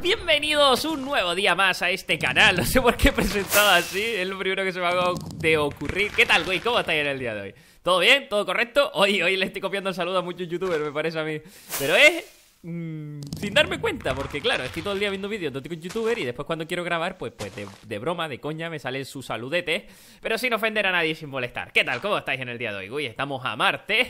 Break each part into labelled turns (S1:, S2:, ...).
S1: Bienvenidos un nuevo día más a este canal No sé por qué he presentado así, es lo primero que se me ha de ocurrir ¿Qué tal, güey? ¿Cómo estáis en el día de hoy? ¿Todo bien? ¿Todo correcto? Hoy, hoy le estoy copiando el saludo a muchos youtubers, me parece a mí Pero es mmm, sin darme cuenta, porque claro, estoy todo el día viendo vídeos de un youtuber y después cuando quiero grabar, pues, pues de, broma, de coña, me salen sus saludetes, pero sin ofender a nadie, sin molestar. ¿Qué tal? ¿Cómo estáis en el día de hoy? Uy, estamos a martes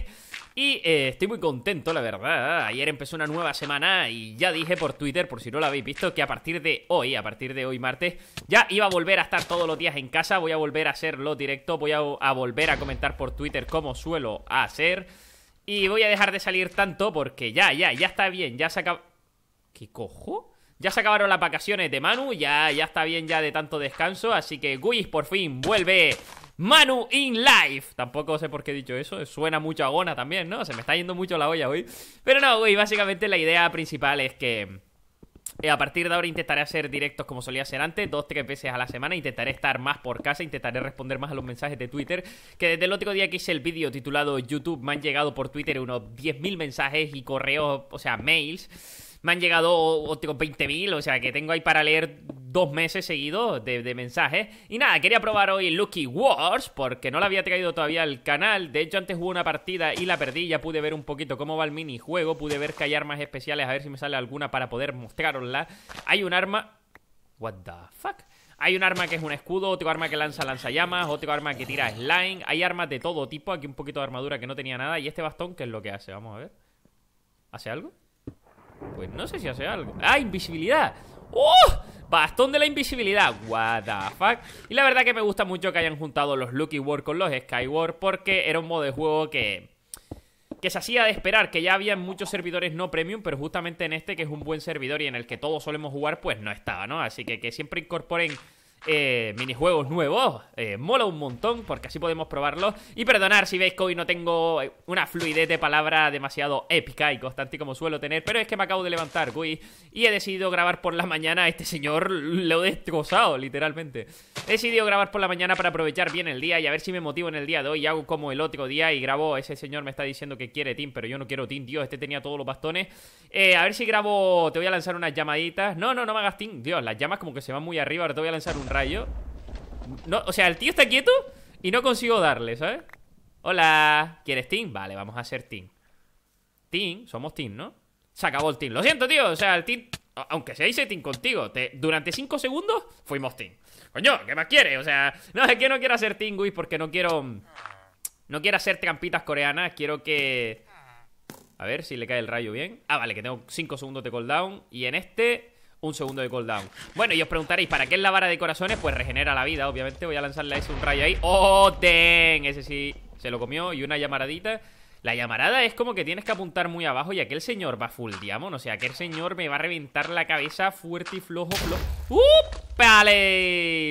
S1: y eh, estoy muy contento, la verdad. Ayer empezó una nueva semana y ya dije por Twitter, por si no lo habéis visto, que a partir de hoy, a partir de hoy martes, ya iba a volver a estar todos los días en casa, voy a volver a hacerlo directo, voy a volver a comentar por Twitter como suelo hacer. Y voy a dejar de salir tanto porque ya, ya, ya está bien, ya se acaba... ¿Qué cojo? Ya se acabaron las vacaciones de Manu, ya, ya está bien ya de tanto descanso, así que Guis por fin vuelve Manu in Life. Tampoco sé por qué he dicho eso. Suena mucho a Gona también, ¿no? Se me está yendo mucho la olla hoy. Pero no, güey, básicamente la idea principal es que eh, a partir de ahora intentaré hacer directos como solía hacer antes, dos, tres veces a la semana. Intentaré estar más por casa, intentaré responder más a los mensajes de Twitter. Que desde el otro día que hice el vídeo titulado YouTube, me han llegado por Twitter unos 10.000 mensajes y correos, o sea, mails. Me han llegado otros 20.000, o sea, que tengo ahí para leer dos meses seguidos de, mensajes. Y nada, quería probar hoy Lucky Wars porque no la había traído todavía al canal. De hecho, antes hubo una partida y la perdí. Ya pude ver un poquito cómo va el minijuego. Pude ver que hay armas especiales. A ver si me sale alguna para poder mostrarosla. Hay un arma... What the fuck? Hay un arma que es un escudo, otro arma que lanza lanzallamas, otro arma que tira slime. Hay armas de todo tipo. Aquí un poquito de armadura que no tenía nada. Y este bastón, ¿qué es lo que hace? Vamos a ver. ¿Hace algo? Pues no sé si hace algo. ¡Ah, invisibilidad! ¡Oh! Bastón de la invisibilidad, what the fuck Y la verdad que me gusta mucho que hayan juntado los Lucky War con los War Porque era un modo de juego que que se hacía de esperar, que ya había muchos servidores no premium, pero justamente en este, que es un buen servidor y en el que todos solemos jugar, pues no estaba, ¿no? Así que que siempre incorporen eh, minijuegos nuevos. Eh, mola un montón porque así podemos probarlos. Y perdonar si veis que hoy no tengo eh, una fluidez de palabra demasiado épica y constante como suelo tener, pero es que me acabo de levantar, güey. Y he decidido grabar por la mañana. A este señor lo he destrozado, literalmente. He decidido grabar por la mañana para aprovechar bien el día y a ver si me motivo en el día de hoy. Y hago como el otro día y grabo. Ese señor me está diciendo que quiere team, pero yo no quiero team, Dios. Este tenía todos los bastones. a ver si grabo. Te voy a lanzar unas llamaditas. No, no, no me hagas team. Dios, las llamas como que se van muy arriba. Ahora te voy a lanzar un rayo no, O sea, el tío está quieto Y no consigo darle, ¿sabes? Hola, ¿quieres team? Vale, vamos a hacer team Team, somos team, ¿no? Se acabó el team, lo siento, tío O sea, el team, aunque se hice team contigo Durante 5 segundos, fuimos team Coño, ¿qué más quieres? O sea, no, es que no quiero hacer team, güey, porque no quiero mm, No quiero hacer trampitas coreanas Quiero que... A ver si le cae el rayo bien Ah, vale, que tengo 5 segundos de cooldown Y en este un segundo de cooldown Bueno, y os preguntaréis, ¿para qué es la vara de corazones? Pues regenera la vida, obviamente Voy a lanzarle a ese un rayo ahí ¡Oh, ten! Ese sí se lo comió y una llamaradita La llamarada es como que tienes que apuntar muy abajo Y aquel señor va full diamond O sea, aquel señor me va a reventar la cabeza fuerte y flojo, flojo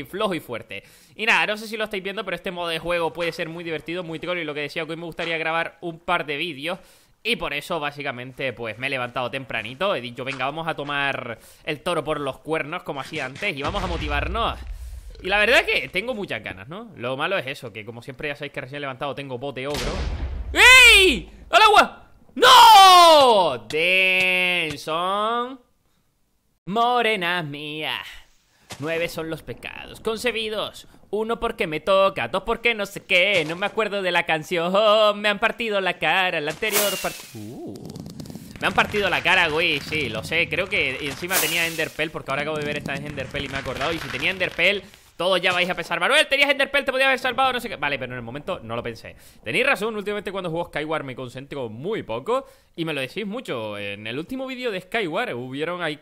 S1: Flojo y fuerte y nada, no sé si lo estáis viendo, pero este modo de juego puede ser muy divertido, muy troll y lo que decía que hoy me gustaría grabar un par de vídeos y por eso, básicamente, pues me he levantado tempranito. He dicho, venga, vamos a tomar el toro por los cuernos, como hacía antes, y vamos a motivarnos. Y la verdad es que tengo muchas ganas, ¿no? Lo malo es eso, que como siempre ya sabéis que recién levantado tengo bote ogro. ¡Ey! ¡Al agua! ¡No! son morenas mías. Nueve son los pecados concebidos uno porque me toca, dos porque no sé qué, no me acuerdo de la canción. me han partido la cara, la anterior uh. me han partido la cara, güey, sí, lo sé. Creo que encima tenía Enderpell, porque ahora acabo de ver esta vez y me he acordado. Y si tenía Enderpell, todos ya vais a pensar, Manuel, tenías Enderpell, te podía haber salvado, no sé qué. Vale, pero en el momento no lo pensé. Tenéis razón, últimamente cuando juego Skyward me concentro muy poco y me lo decís mucho. En el último vídeo de Skyward hubieron ahí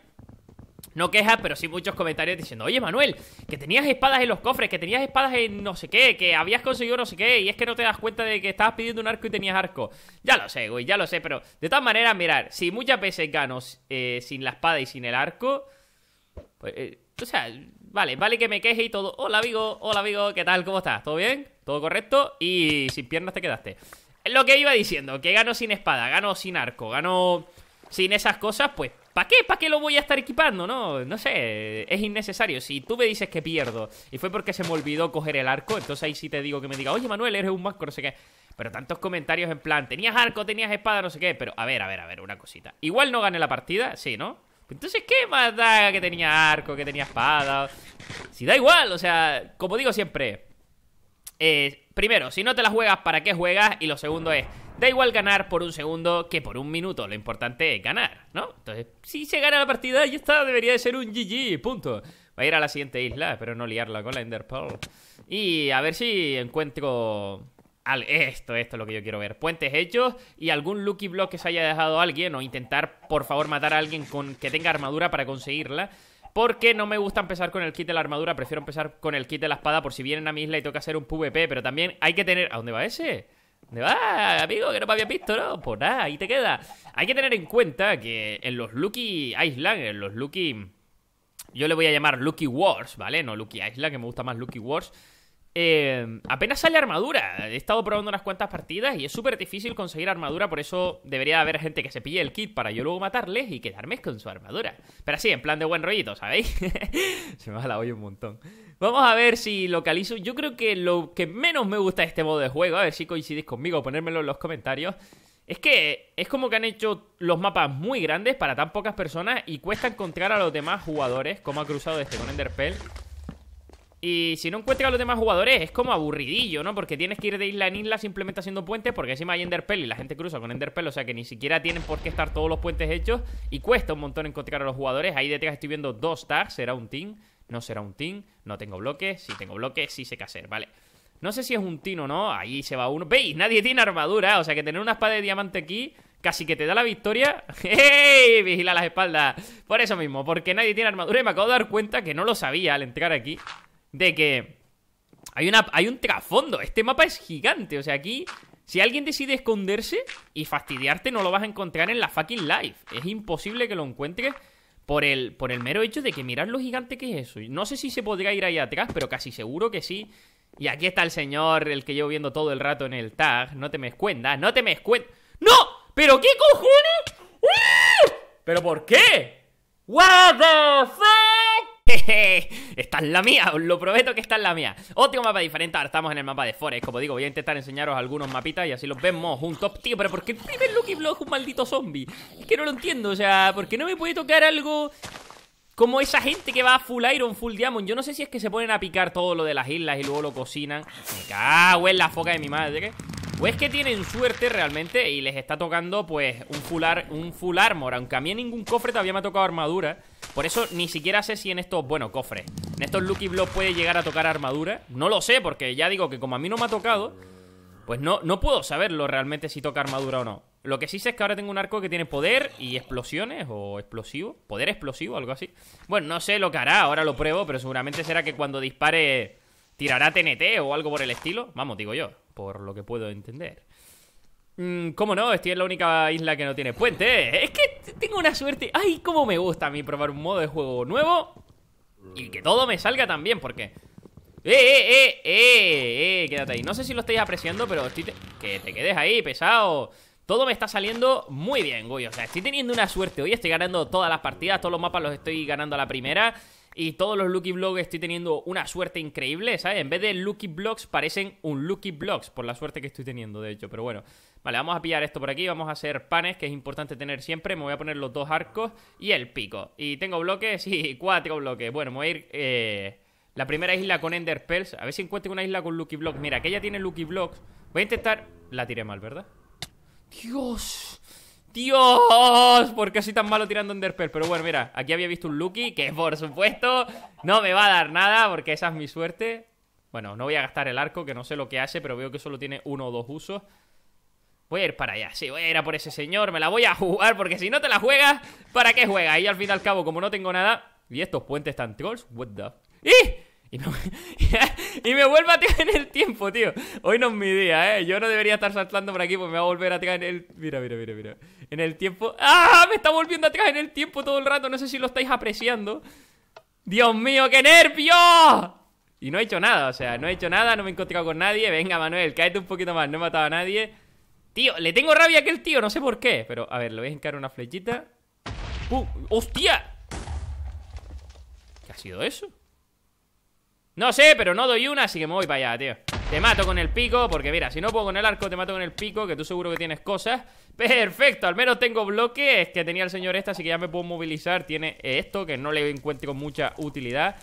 S1: no quejas, pero sí muchos comentarios diciendo, oye Manuel, que tenías espadas en los cofres, que tenías espadas en no sé qué, que habías conseguido no sé qué, y es que no te das cuenta de que estabas pidiendo un arco y tenías arco. Ya lo sé, güey, ya lo sé, pero de todas maneras, mirar, si muchas veces gano eh, sin la espada y sin el arco, pues, eh, o sea, vale, vale que me queje y todo. Hola amigo, hola amigo, ¿qué tal? ¿Cómo estás? ¿Todo bien? ¿Todo correcto? Y sin piernas te quedaste. Lo que iba diciendo, que gano sin espada, gano sin arco, gano sin esas cosas, pues ¿Para qué? ¿Para qué lo voy a estar equipando? No, no sé, es innecesario. Si tú me dices que pierdo y fue porque se me olvidó coger el arco, entonces ahí sí te digo que me diga, oye Manuel, eres un manco, no sé qué. Pero tantos comentarios en plan, tenías arco, tenías espada, no sé qué. Pero a ver, a ver, a ver, una cosita. Igual no gané la partida, sí, ¿no? Entonces, ¿qué más da que tenía arco, que tenía espada? Si da igual, o sea, como digo siempre, eh, primero, si no te la juegas, ¿para qué juegas? Y lo segundo es, da igual ganar por un segundo que por un minuto, lo importante es ganar, ¿no? Entonces, si se gana la partida, ya está, debería de ser un GG, punto. Va a ir a la siguiente isla, espero no liarla con la Pearl Y a ver si encuentro esto, esto es lo que yo quiero ver. Puentes hechos y algún lucky block que se haya dejado alguien o intentar por favor matar a alguien con que tenga armadura para conseguirla. Porque no me gusta empezar con el kit de la armadura, prefiero empezar con el kit de la espada por si vienen a mi isla y toca hacer un PvP, pero también hay que tener... ¿A dónde va ese? ¿Dónde va, amigo? Que no me había visto, ¿no? Pues nada, ahí te queda. Hay que tener en cuenta que en los Lucky Island, en los Lucky... Yo le voy a llamar Lucky Wars, ¿vale? No Lucky Island, que me gusta más Lucky Wars. Eh, apenas sale armadura. He estado probando unas cuantas partidas y es súper difícil conseguir armadura, por eso debería haber gente que se pille el kit para yo luego matarles y quedarme con su armadura. Pero así, en plan de buen rollito, ¿sabéis? se me va la olla un montón. Vamos a ver si localizo. Yo creo que lo que menos me gusta de este modo de juego, a ver si coincidís conmigo, ponérmelo en los comentarios. Es que es como que han hecho los mapas muy grandes para tan pocas personas y cuesta encontrar a los demás jugadores, como ha cruzado este con Enderpell. Y si no encuentras a los demás jugadores es como aburridillo, ¿no? Porque tienes que ir de isla en isla simplemente haciendo puentes porque encima hay Enderpell y la gente cruza con Enderpell, o sea que ni siquiera tienen por qué estar todos los puentes hechos y cuesta un montón encontrar a los jugadores. Ahí detrás estoy viendo dos tags, será un team, no será un team, no tengo bloques, si tengo bloques sí sé qué hacer, ¿vale? No sé si es un team o no, ahí se va uno. ¿Veis? Nadie tiene armadura, o sea que tener una espada de diamante aquí casi que te da la victoria. ¡Ey! Vigila las espaldas. Por eso mismo, porque nadie tiene armadura y me acabo de dar cuenta que no lo sabía al entrar aquí de que hay, una, hay un trasfondo. Este mapa es gigante. O sea, aquí, si alguien decide esconderse y fastidiarte, no lo vas a encontrar en la fucking life, Es imposible que lo encuentres por el, por el mero hecho de que mirad lo gigante que es eso. No sé si se podría ir ahí atrás, pero casi seguro que sí. Y aquí está el señor, el que llevo viendo todo el rato en el tag. No te me escuendas, no te me escuendas. ¡No! ¿Pero qué cojones? ¿Pero por qué? ¡What the Está es la mía, os lo prometo que está en la mía Otro mapa diferente, ahora estamos en el mapa de Forest Como digo, voy a intentar enseñaros algunos mapitas y así los vemos juntos Tío, pero ¿por qué el primer Lucky Block es un maldito zombie? Es que no lo entiendo, o sea, ¿por qué no me puede tocar algo...? Como esa gente que va a full iron, full diamond Yo no sé si es que se ponen a picar todo lo de las islas y luego lo cocinan Me cago en la foca de mi madre o es que tienen suerte realmente y les está tocando pues un full, un full armor Aunque a mí en ningún cofre todavía me ha tocado armadura por eso ni siquiera sé si en estos, bueno, cofres En estos Lucky Blocks puede llegar a tocar armadura No lo sé, porque ya digo que como a mí no me ha tocado Pues no, no puedo saberlo realmente si toca armadura o no Lo que sí sé es que ahora tengo un arco que tiene poder y explosiones O explosivo, poder explosivo, algo así Bueno, no sé lo que hará, ahora lo pruebo Pero seguramente será que cuando dispare tirará TNT o algo por el estilo Vamos, digo yo, por lo que puedo entender Mm, ¿Cómo no? Estoy en la única isla que no tiene puente. Es que tengo una suerte. ¡Ay, cómo me gusta a mí probar un modo de juego nuevo! Y que todo me salga tan bien. porque... ¡Eh, eh, eh! ¡Eh, eh! Quédate ahí. No sé si lo estáis apreciando, pero estoy que te quedes ahí, pesado. Todo me está saliendo muy bien, güey. O sea, estoy teniendo una suerte hoy. Estoy ganando todas las partidas. Todos los mapas los estoy ganando a la primera. Y todos los Lucky Blocks estoy teniendo una suerte increíble, ¿sabes? En vez de Lucky Blocks parecen un Lucky Blocks por la suerte que estoy teniendo, de hecho. Pero bueno, Vale, vamos a pillar esto por aquí, vamos a hacer panes, que es importante tener siempre. Me voy a poner los dos arcos y el pico. Y tengo bloques, sí, cuatro bloques. Bueno, me voy a ir... Eh, la primera isla con Ender Pearls. A ver si encuentro una isla con Lucky Blocks. Mira, ella tiene Lucky Blocks. Voy a intentar... La tiré mal, ¿verdad? ¡Dios! ¡Dios! ¿Por qué soy tan malo tirando ender Pelts? Pero bueno, mira, aquí había visto un Lucky que por supuesto no me va a dar nada porque esa es mi suerte. Bueno, no voy a gastar el arco que no sé lo que hace, pero veo que solo tiene uno o dos usos. Voy a ir para allá, sí, voy a ir a por ese señor, me la voy a jugar, porque si no te la juegas, ¿para qué juegas? Y al fin y al cabo, como no tengo nada... ¿Y estos puentes tan trolls? What the... ¡Ih! Y me, y me vuelvo a en el tiempo, tío. Hoy no es mi día, ¿eh? Yo no debería estar saltando por aquí porque me va a volver a tirar en el... Mira, mira, mira, mira. En el tiempo... ¡Ah! Me está volviendo atrás en el tiempo todo el rato. No sé si lo estáis apreciando. ¡Dios mío, qué nervio! Y no he hecho nada, o sea, no he hecho nada, no me he encontrado con nadie. Venga, Manuel, cáete un poquito más. No he matado a nadie. Tío, le tengo rabia a aquel tío, no sé por qué Pero, a ver, le voy a encarar una flechita ¡Uh! ¡Hostia! ¿Qué ha sido eso? No sé, pero no doy una, así que me voy para allá, tío Te mato con el pico, porque mira, si no puedo con el arco Te mato con el pico, que tú seguro que tienes cosas Perfecto, al menos tengo bloques Que tenía el señor este, así que ya me puedo movilizar Tiene esto, que no le encuentro con mucha utilidad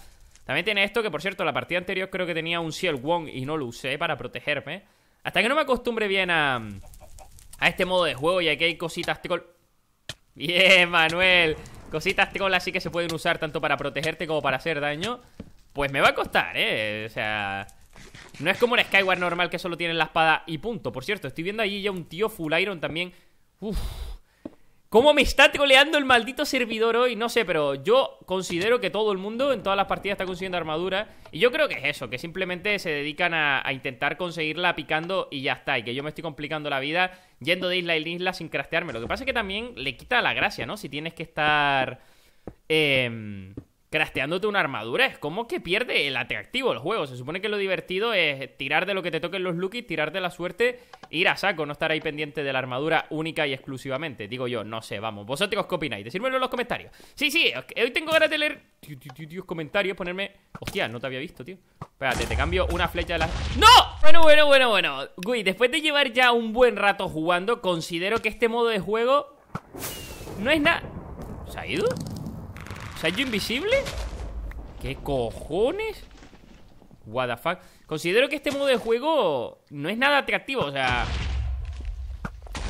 S1: También tiene esto, que por cierto La partida anterior creo que tenía un Ciel Wong Y no lo usé para protegerme Hasta que no me acostumbre bien a a este modo de juego Y aquí hay cositas troll Bien, Manuel Cositas troll así que se pueden usar tanto para protegerte como para hacer daño Pues me va a costar, eh O sea... No es como el Skyward normal que solo tiene la espada y punto Por cierto, estoy viendo allí ya un tío full iron también Uff ¿Cómo me está troleando el maldito servidor hoy? No sé, pero yo considero que todo el mundo en todas las partidas está consiguiendo armadura. Y yo creo que es eso, que simplemente se dedican a, intentar conseguirla picando y ya está. Y que yo me estoy complicando la vida yendo de isla en isla sin craftearme. Lo que pasa es que también le quita la gracia, ¿no? Si tienes que estar... Eh, Crasteándote una armadura. Es como que pierde el atractivo Los juegos Se supone que lo divertido es tirar de lo que te toquen los lookies, tirar de la suerte, ir a saco, no estar ahí pendiente de la armadura única y exclusivamente. Digo yo, no sé, vamos. ¿Vosotros qué opináis? Decírmelo en los comentarios. Sí, sí, hoy tengo ganas de leer. tío, comentarios, ponerme. Hostia, no te había visto, tío. Espérate, te cambio una flecha de la. ¡No! Bueno, bueno, bueno, bueno. Güey, después de llevar ya un buen rato jugando, considero que este modo de juego. No es nada. ¿Se ha ido? ¿Se ha yo invisible ¿Qué cojones? What the fuck Considero que este modo de juego No es nada atractivo, o sea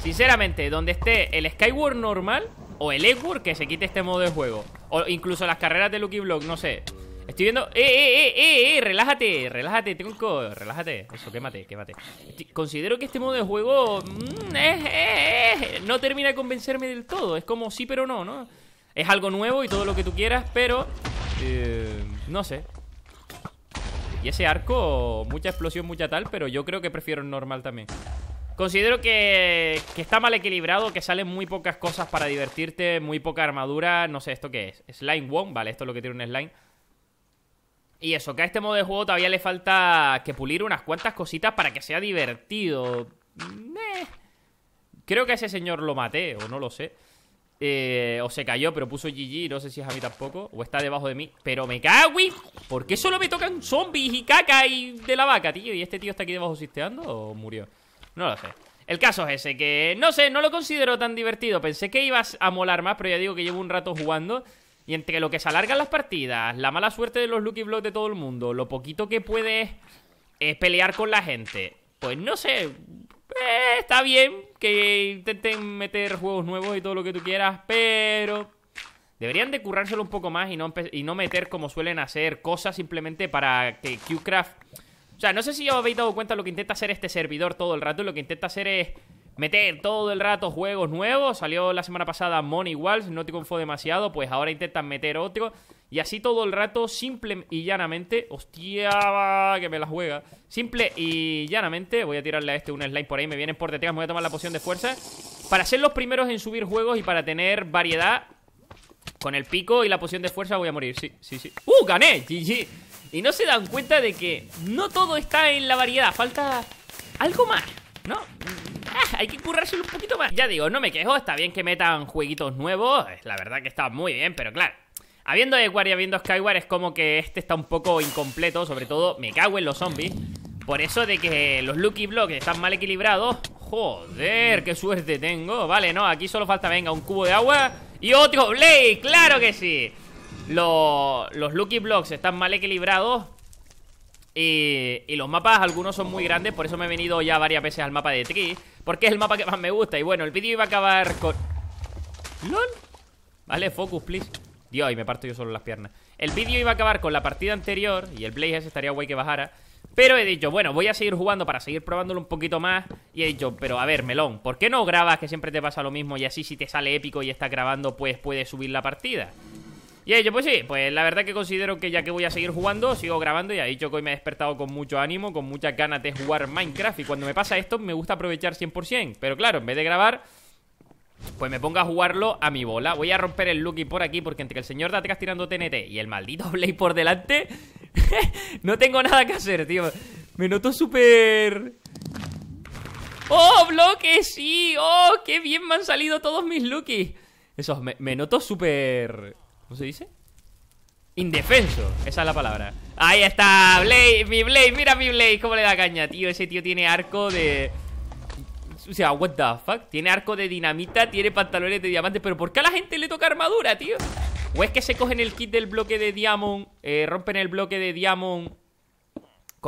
S1: Sinceramente, donde esté el Skyward normal O el Edward que se quite este modo de juego O incluso las carreras de Lucky Block, no sé Estoy viendo... ¡Eh, eh, eh, eh, eh! eh relájate, relájate, tronco Relájate, eso, quémate, quémate Considero que este modo de juego mm, eh, eh, No termina de convencerme del todo Es como sí pero no, ¿no? Es algo nuevo y todo lo que tú quieras, pero... Eh, no sé. Y ese arco, mucha explosión, mucha tal, pero yo creo que prefiero el normal también. Considero que, que, está mal equilibrado, que salen muy pocas cosas para divertirte, muy poca armadura, no sé, ¿esto qué es? Slime One, vale, esto es lo que tiene un slime. Y eso, que a este modo de juego todavía le falta que pulir unas cuantas cositas para que sea divertido. Creo que a ese señor lo maté, o no lo sé. Eh, o se cayó, pero puso GG No sé si es a mí tampoco, o está debajo de mí Pero me cago, y... ¿Por qué solo me tocan zombies y caca y de la vaca, tío? ¿Y este tío está aquí debajo sisteando o murió? No lo sé el caso es ese, que no sé, no lo considero tan divertido. Pensé que ibas a molar más, pero ya digo que llevo un rato jugando. Y entre lo que se alargan las partidas, la mala suerte de los Lucky Blocks de todo el mundo, lo poquito que puedes es eh, pelear con la gente, pues no sé, eh, está bien, que intenten meter juegos nuevos y todo lo que tú quieras, pero deberían de currárselo un poco más y no, y no meter como suelen hacer cosas simplemente para que QCraft... O sea, no sé si ya os habéis dado cuenta lo que intenta hacer este servidor todo el rato, lo que intenta hacer es meter todo el rato juegos nuevos. Salió la semana pasada Money Walls, no te confó demasiado, pues ahora intentan meter otro. Y así todo el rato, simple y llanamente. Hostia, que me la juega. Simple y llanamente, voy a tirarle a este un slide por ahí. Me vienen por detrás, me voy a tomar la poción de fuerza. Para ser los primeros en subir juegos y para tener variedad. Con el pico y la poción de fuerza voy a morir. Sí, sí, sí. ¡Uh! ¡Gané! GG. Y no se dan cuenta de que no todo está en la variedad. Falta algo más, ¿no? hay que currárselo un poquito más. Ya digo, no me quejo, está bien que metan jueguitos nuevos, la verdad que está muy bien, pero claro. Habiendo Edward y habiendo Skyward es como que este está un poco incompleto, sobre todo me cago en los zombies. Por eso de que los Lucky Blocks están mal equilibrados. Joder, qué suerte tengo. Vale, no, aquí solo falta, venga, un cubo de agua y otro Blaze. claro que sí. Los, los Lucky Blocks están mal equilibrados y, y, los mapas, algunos son muy grandes, por eso me he venido ya varias veces al mapa de Tree. Porque es el mapa que más me gusta Y bueno, el vídeo iba a acabar con... ¿Lon? Vale, focus, please Dios, y me parto yo solo las piernas El vídeo iba a acabar con la partida anterior Y el Blaze estaría guay que bajara Pero he dicho, bueno, voy a seguir jugando para seguir probándolo un poquito más Y he dicho, pero a ver, Melón ¿Por qué no grabas que siempre te pasa lo mismo? Y así si te sale épico y estás grabando Pues puedes subir la partida y yo pues sí, pues la verdad que considero que ya que voy a seguir jugando, sigo grabando y ha dicho que hoy me he despertado con mucho ánimo, con muchas ganas de jugar Minecraft y cuando me pasa esto me gusta aprovechar 100%, pero claro, en vez de grabar... Pues me pongo a jugarlo a mi bola Voy a romper el Lucky por aquí Porque entre el señor Datecas tirando TNT Y el maldito Blade por delante No tengo nada que hacer, tío Me noto súper... ¡Oh, bloque! ¡Sí! ¡Oh, qué bien me han salido todos mis Lucky! Eso, me noto súper... ¿Cómo se dice? Indefenso, esa es la palabra Ahí está, Blaze, mi Blaze, mira mi Blaze Cómo le da caña, tío, ese tío tiene arco de... O sea, what the fuck Tiene arco de dinamita, tiene pantalones de diamantes Pero ¿por qué a la gente le toca armadura, tío? O es que se cogen el kit del bloque de Diamond eh, Rompen el bloque de Diamond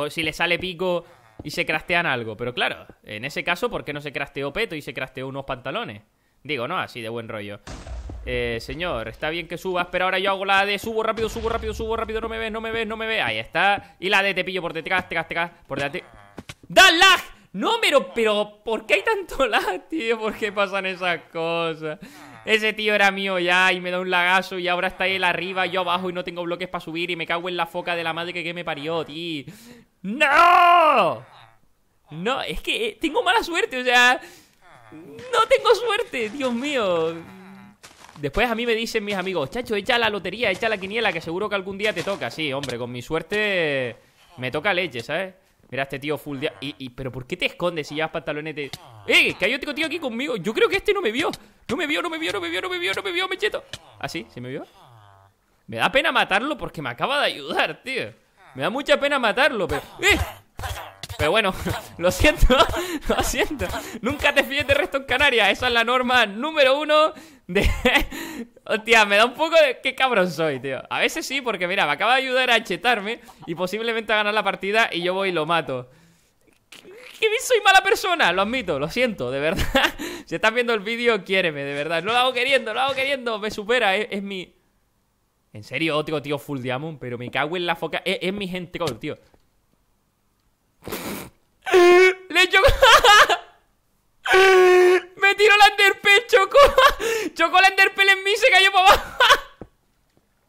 S1: Si le sale pico Y se crastean algo Pero claro, en ese caso, ¿por qué no se crasteó peto y se crasteó unos pantalones? Digo, no, así de buen rollo eh, señor, está bien que subas, pero ahora yo hago la de subo rápido, subo rápido, subo rápido, no me ves, no me ves, no me ves. Ahí está. Y la de te pillo por detrás, te detrás, por detrás. ¡Da lag! No, pero, pero, ¿por qué hay tanto lag, tío? ¿Por qué pasan esas cosas? Ese tío era mío ya y me da un lagazo y ahora está él arriba, yo abajo y no tengo bloques para subir y me cago en la foca de la madre que, que me parió, tío. ¡No! No, es que eh, tengo mala suerte, o sea... No tengo suerte, Dios mío. Después a mí me dicen mis amigos, chacho, echa la lotería, echa la quiniela, que seguro que algún día te toca. Sí, hombre, con mi suerte me toca leche, ¿sabes? Mira, este tío full de... Y, ¿Pero por qué te escondes si llevas pantalones ¡Eh! Que hay otro tío aquí conmigo. Yo creo que este no me vio. No me vio, no me vio, no me vio, no me vio, no me vio, mecheto. ¿Ah, sí? ¿Sí me vio? Me da pena matarlo porque me acaba de ayudar, tío. Me da mucha pena matarlo, pero... ¡Eh! Pero bueno, lo siento, lo siento. Nunca te fíes de resto en Canarias. Esa es la norma número uno de... Hostia, me da un poco de... Qué cabrón soy, tío. A veces sí, porque mira, me acaba de ayudar a chetarme y posiblemente a ganar la partida y yo voy y lo mato. Que soy mala persona, lo admito, lo siento, de verdad. Si estás viendo el vídeo, quiéreme, de verdad. No lo hago queriendo, lo hago queriendo, me supera, es, mi... En serio, otro tío full diamond, pero me cago en la foca. Es, mi gente tío. Le chocó. Me tiró la underpel, chocó. la underpell en mí, se cayó para abajo.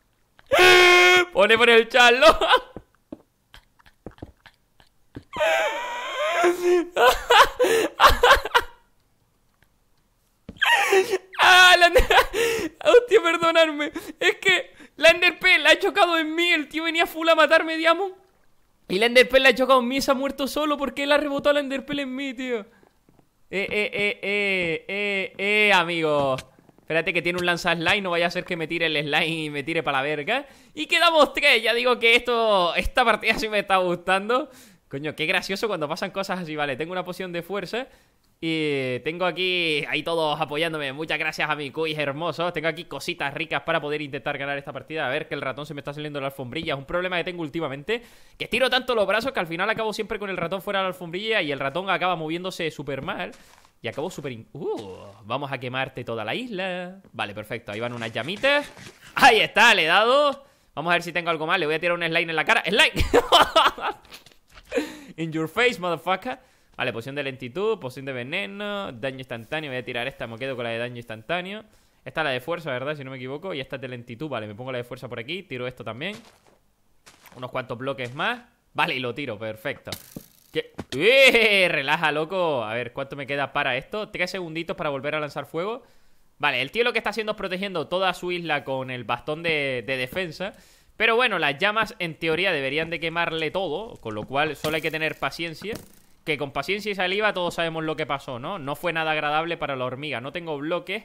S1: Pone por el charlo. ah, la... Hostia, perdonadme. Es que la ha chocado en mí. El tío venía full a matarme, digamos. Y la Enderpearl la chocado en mí, se ha muerto solo. Porque él la rebotado la Enderpearl en mí, tío? Eh, eh, eh, eh, eh, eh, amigo. Espérate que tiene un lanza slime, no vaya a ser que me tire el slime y me tire para la verga. Y quedamos tres, ya digo que esto, esta partida sí me está gustando. Coño, qué gracioso cuando pasan cosas así, vale. Tengo una poción de fuerza y tengo aquí, ahí todos apoyándome. Muchas gracias a mi cuis hermosos. Tengo aquí cositas ricas para poder intentar ganar esta partida. A ver que el ratón se me está saliendo de la alfombrilla. Es un problema que tengo últimamente. Que tiro tanto los brazos que al final acabo siempre con el ratón fuera de la alfombrilla y el ratón acaba moviéndose súper mal. Y acabo súper... Uh, vamos a quemarte toda la isla. Vale, perfecto. Ahí van unas llamitas. Ahí está, le he dado. Vamos a ver si tengo algo más. Le voy a tirar un slime en la cara. ¡Slime! In your face, motherfucker. Vale, poción de lentitud, poción de veneno, daño instantáneo. Voy a tirar esta, me quedo con la de daño instantáneo. Esta es la de fuerza, ¿verdad? Si no me equivoco. Y esta es de lentitud, vale. Me pongo la de fuerza por aquí. Tiro esto también. Unos cuantos bloques más. Vale, y lo tiro, perfecto. que ¡Eh! Relaja, loco. A ver, ¿cuánto me queda para esto? Tres segunditos para volver a lanzar fuego. Vale, el tío lo que está haciendo es protegiendo toda su isla con el bastón de defensa. Pero bueno, las llamas en teoría deberían de quemarle todo, con lo cual solo hay que tener paciencia que con paciencia y saliva todos sabemos lo que pasó, ¿no? No fue nada agradable para la hormiga, no tengo bloques,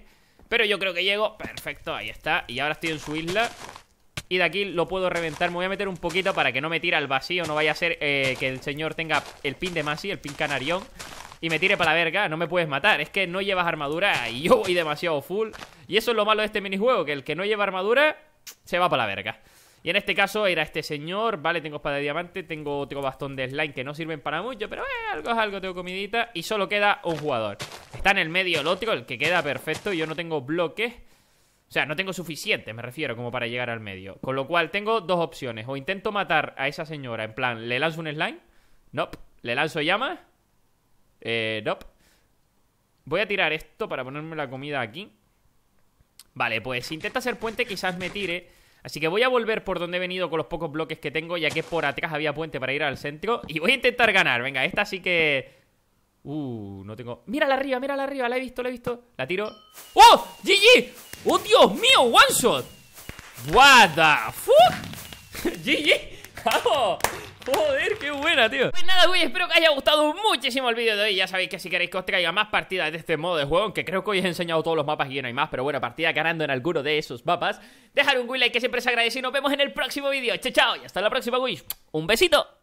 S1: pero yo creo que llego, perfecto, ahí está, y ahora estoy en su isla y de aquí lo puedo reventar, me voy a meter un poquito para que no me tire al vacío, no vaya a ser eh, que el señor tenga el pin de Masi, el pin canarión y me tire para la verga, no me puedes matar, es que no llevas armadura y yo voy demasiado full y eso es lo malo de este minijuego, que el que no lleva armadura se va para la verga. Y en este caso era este señor, vale, tengo espada de diamante, tengo, otro bastón de slime que no sirven para mucho, pero eh, algo es algo, tengo comidita. Y solo queda un jugador. Está en el medio el otro, el que queda perfecto. Yo no tengo bloques. O sea, no tengo suficiente, me refiero, como para llegar al medio. Con lo cual tengo dos opciones. O intento matar a esa señora, en plan, le lanzo un slime. Nope. Le lanzo llama. Eh, nope. Voy a tirar esto para ponerme la comida aquí. Vale, pues si intenta hacer puente, quizás me tire. Así que voy a volver por donde he venido con los pocos bloques que tengo, ya que por atrás había puente para ir al centro. Y voy a intentar ganar. Venga, esta sí que... Uh, no tengo... Mira la arriba, mira la arriba. La he visto, la he visto. La tiro. ¡Oh! ¡GG! ¡Oh, Dios mío! ¡One shot! ¡What the fuck! ¡GG! ¡Vamos! Joder, qué buena, tío Pues nada, güey, espero que haya gustado muchísimo el vídeo de hoy Ya sabéis que si queréis que os traiga más partidas de este modo de juego Aunque creo que hoy he enseñado todos los mapas y no hay más Pero bueno, partida ganando en alguno de esos mapas Dejar un like que siempre se agradece Y nos vemos en el próximo vídeo Chao, chao, y hasta la próxima, güey Un besito